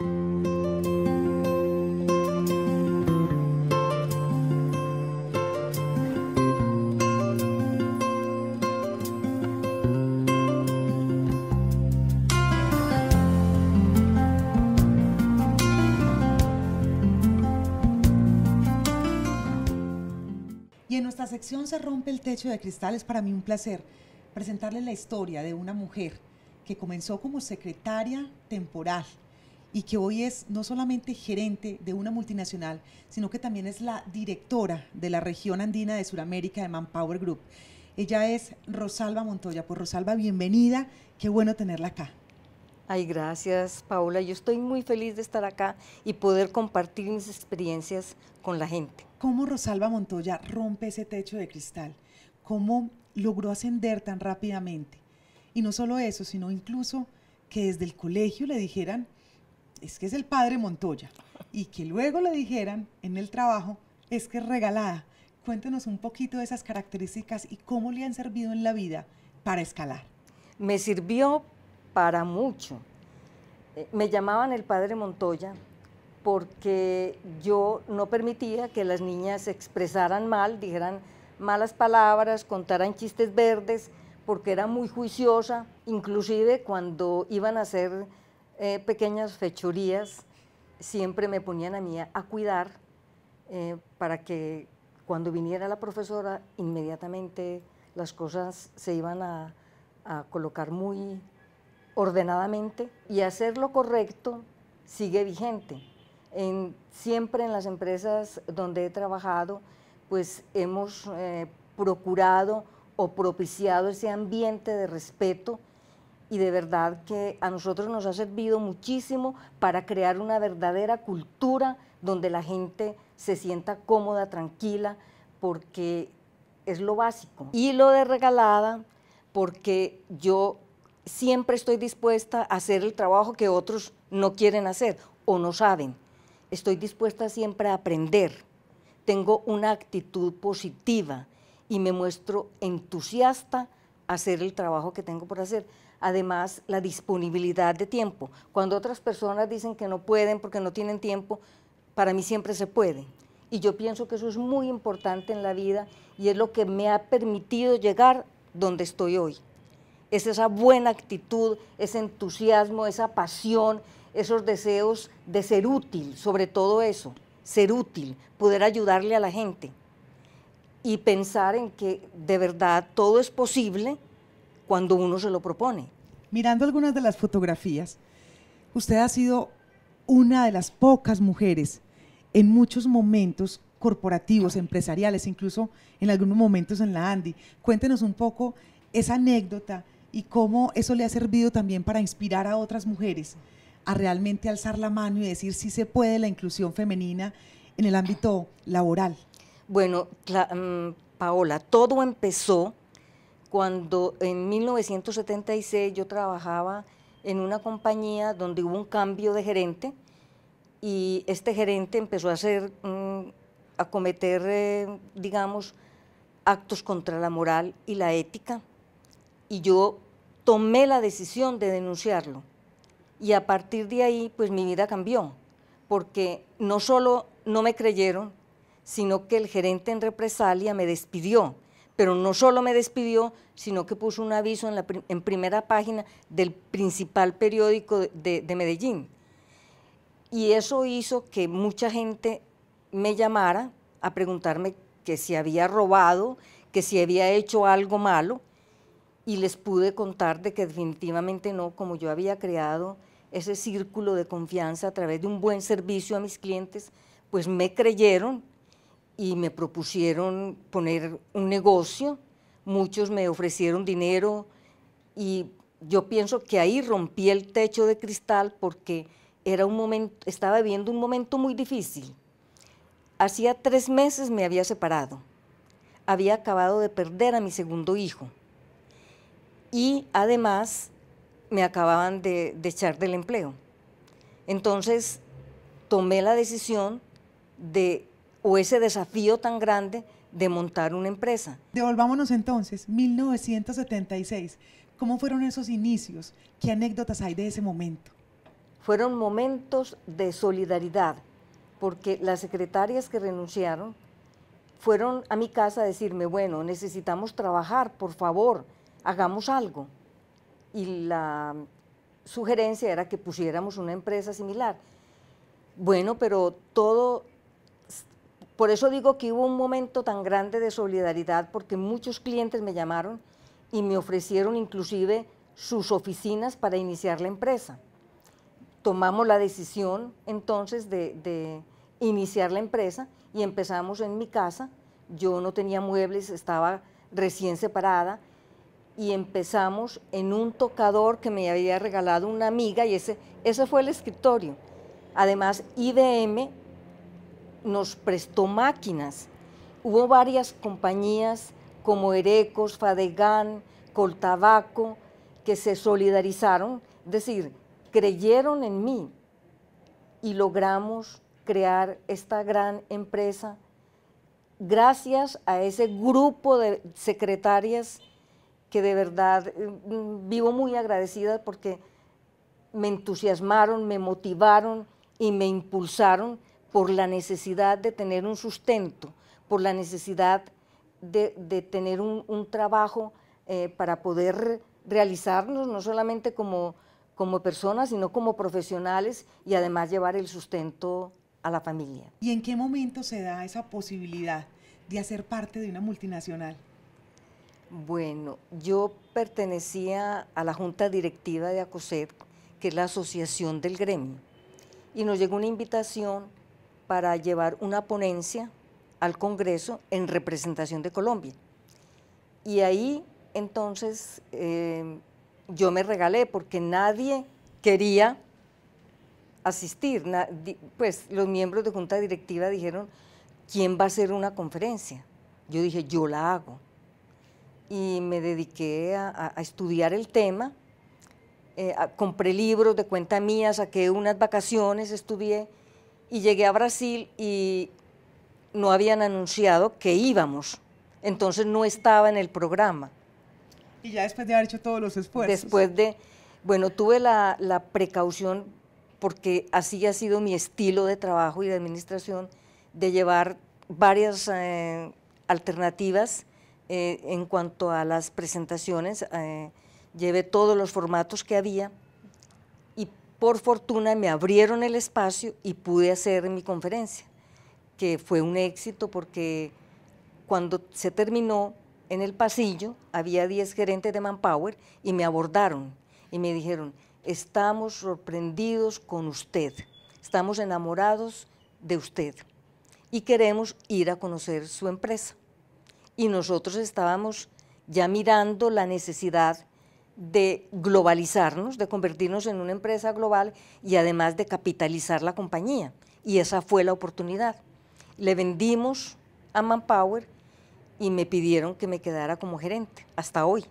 y en nuestra sección Se rompe el techo de cristal es para mí un placer presentarles la historia de una mujer que comenzó como secretaria temporal y que hoy es no solamente gerente de una multinacional, sino que también es la directora de la región andina de Sudamérica de Manpower Group. Ella es Rosalba Montoya. por pues, Rosalba, bienvenida. Qué bueno tenerla acá. Ay, gracias, Paula. Yo estoy muy feliz de estar acá y poder compartir mis experiencias con la gente. ¿Cómo Rosalba Montoya rompe ese techo de cristal? ¿Cómo logró ascender tan rápidamente? Y no solo eso, sino incluso que desde el colegio le dijeran es que es el padre Montoya. Y que luego le dijeran en el trabajo, es que es regalada. Cuéntenos un poquito de esas características y cómo le han servido en la vida para escalar. Me sirvió para mucho. Eh, me llamaban el padre Montoya porque yo no permitía que las niñas se expresaran mal, dijeran malas palabras, contaran chistes verdes, porque era muy juiciosa, inclusive cuando iban a ser eh, pequeñas fechorías, siempre me ponían a mí a, cuidar eh, para que cuando viniera la profesora, inmediatamente las cosas se iban a, colocar muy ordenadamente y hacer lo correcto sigue vigente. siempre en las empresas donde he trabajado, pues hemos eh, procurado o propiciado ese ambiente de respeto y de verdad que a nosotros nos ha servido muchísimo para crear una verdadera cultura donde la gente se sienta cómoda, tranquila, porque es lo básico. Y lo de regalada, porque yo siempre estoy dispuesta a hacer el trabajo que otros no quieren hacer o no saben. Estoy dispuesta siempre a aprender. Tengo una actitud positiva y me muestro entusiasta a hacer el trabajo que tengo por hacer además la disponibilidad de tiempo. Cuando otras personas dicen que no pueden porque no tienen tiempo, para mí siempre se puede. Y yo pienso que eso es muy importante en la vida y es lo que me ha permitido llegar donde estoy hoy. Es esa buena actitud, ese entusiasmo, esa pasión, esos deseos de ser útil, sobre todo eso, ser útil, poder ayudarle a la gente y pensar en que de verdad todo es posible cuando uno se lo propone. Mirando algunas de las fotografías, usted ha sido una de las pocas mujeres en muchos momentos corporativos, empresariales, incluso en algunos momentos en la Andy. Cuéntenos un poco esa anécdota y cómo eso le ha servido también para inspirar a otras mujeres a realmente alzar la mano y decir si se puede la inclusión femenina en el ámbito laboral. Bueno, mm, Paola, todo empezó cuando en 1976 yo trabajaba en una compañía donde hubo un cambio de gerente y este gerente empezó a hacer, mm, a cometer, eh, digamos, actos contra la moral y la ética y yo tomé la decisión de denunciarlo y a partir de ahí pues mi vida cambió porque no solo no me creyeron, sino que el gerente en represalia me despidió pero no solo me despidió, sino que puso un aviso en, primera página del principal periódico de, de Medellín. Y eso hizo que mucha gente me llamara a preguntarme que si había robado, que si había hecho algo malo, y les pude contar de que definitivamente no, como yo había creado ese círculo de confianza a través de un buen servicio a mis clientes, pues me creyeron y me propusieron poner un negocio, muchos me ofrecieron dinero y yo pienso que ahí rompí el techo de cristal porque era un momento, estaba viviendo un momento muy difícil. Hacía tres meses me había separado, había acabado de perder a mi segundo hijo y además me acababan de echar del empleo. Entonces tomé la decisión de o ese desafío tan grande de montar una empresa. Devolvámonos entonces, 1976. ¿Cómo fueron esos inicios? ¿Qué anécdotas hay de ese momento? Fueron momentos de solidaridad, porque las secretarias que renunciaron fueron a mi casa a decirme, bueno, necesitamos trabajar, por favor, hagamos algo. Y la sugerencia era que pusiéramos una empresa similar. Bueno, pero todo por eso digo que hubo un momento tan grande de solidaridad porque muchos clientes me llamaron y me ofrecieron inclusive sus oficinas para iniciar la empresa. Tomamos la decisión entonces de, iniciar la empresa y empezamos en mi casa. Yo no tenía muebles, estaba recién separada y empezamos en un tocador que me había regalado una amiga y ese, ese fue el escritorio. Además, IBM nos prestó máquinas. Hubo varias compañías como Erecos, Fadegan, Coltabaco, que se solidarizaron, es decir, creyeron en mí y logramos crear esta gran empresa gracias a ese grupo de secretarias que de verdad mm, vivo muy agradecida porque me entusiasmaron, me motivaron y me impulsaron por la necesidad de tener un sustento, por la necesidad de, tener un, trabajo eh, para poder realizarnos, no solamente como, como personas, sino como profesionales y además llevar el sustento a la familia. ¿Y en qué momento se da esa posibilidad de hacer parte de una multinacional? Bueno, yo pertenecía a la junta directiva de ACOSED, que es la asociación del gremio, y nos llegó una invitación para llevar una ponencia al Congreso en representación de Colombia. Y ahí entonces eh, yo me regalé porque nadie quería asistir. pues los miembros de junta directiva dijeron, ¿quién va a hacer una conferencia? Yo dije, yo la hago. Y me dediqué a, estudiar el tema. Eh, compré libros de cuenta mía, saqué unas vacaciones, estudié y llegué a Brasil y no habían anunciado que íbamos. Entonces no estaba en el programa. Y ya después de haber hecho todos los esfuerzos. Después de, bueno, tuve la, precaución, porque así ha sido mi estilo de trabajo y de administración, de llevar varias eh, alternativas eh, en cuanto a las presentaciones. Eh, llevé todos los formatos que había por fortuna me abrieron el espacio y pude hacer mi conferencia, que fue un éxito porque cuando se terminó en el pasillo había 10 gerentes de Manpower y me abordaron y me dijeron, estamos sorprendidos con usted, estamos enamorados de usted y queremos ir a conocer su empresa. Y nosotros estábamos ya mirando la necesidad de globalizarnos, de convertirnos en una empresa global y además de capitalizar la compañía. Y esa fue la oportunidad. Le vendimos a Manpower y me pidieron que me quedara como gerente hasta hoy.